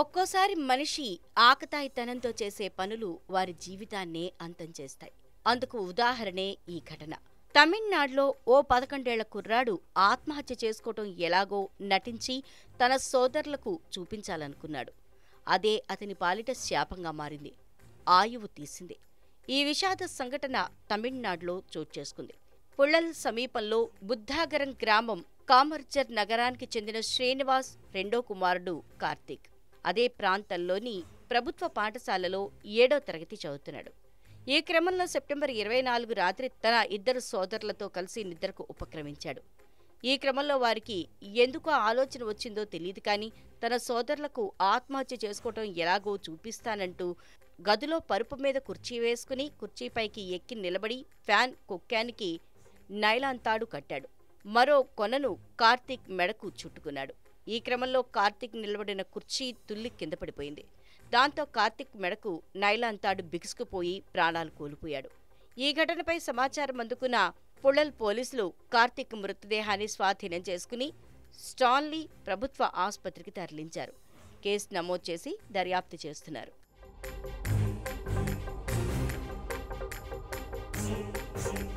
ఒక్కోసారి మనిషి ఆకతాయితనంతో చేసే పనులు వారి జీవితాన్నే అంతం చేస్తాయి అందుకు ఉదాహరణే ఈ ఘటన తమిళనాడులో ఓ పదకొండేళ్ల కుర్రాడు ఆత్మహత్య చేసుకోవటం ఎలాగో నటించి తన సోదరులకు చూపించాలనుకున్నాడు అదే అతని పాలిట శాపంగా మారింది ఆయువు తీసింది ఈ విషాద సంఘటన తమిళనాడులో చోటు చేసుకుంది పుళ్ళల్ సమీపంలో బుద్ధాగరం గ్రామం కామర్జర్ నగరానికి చెందిన శ్రీనివాస్ రెండో కుమారుడు కార్తీక్ అదే ప్రాంతంలోని ప్రభుత్వ పాఠశాలలో ఏడో తరగతి చదువుతున్నాడు ఈ క్రమంలో సెప్టెంబర్ ఇరవై నాలుగు రాత్రి తన ఇద్దరు సోదరులతో కలిసి నిద్రకు ఉపక్రమించాడు ఈ క్రమంలో వారికి ఎందుకు ఆలోచన వచ్చిందో తెలియదు కానీ తన సోదరులకు ఆత్మహత్య చేసుకోవటం ఎలాగో చూపిస్తానంటూ గదిలో పరుపు మీద కుర్చీ వేసుకుని కుర్చీపైకి ఎక్కి నిలబడి ఫ్యాన్ కుక్కానికి నైలాన్ తాడు కట్టాడు మరో కొనను కార్తీక్ మెడకు చుట్టుకున్నాడు ఈ క్రమంలో కార్తిక్ నిలబడిన కుర్చీ తుల్లి కింద పడిపోయింది దాంతో కార్తిక్ మెడకు నైలాన్ తాడు బిగుసుకుపోయి ప్రాణాలు కోల్పోయాడు ఈ ఘటనపై సమాచారం అందుకున్న పుళల్ పోలీసులు కార్తిక్ మృతదేహాన్ని స్వాధీనం చేసుకుని స్టాన్లీ ప్రభుత్వ ఆసుపత్రికి తరలించారు కేసు నమోదు చేసి దర్యాప్తు చేస్తున్నారు thank you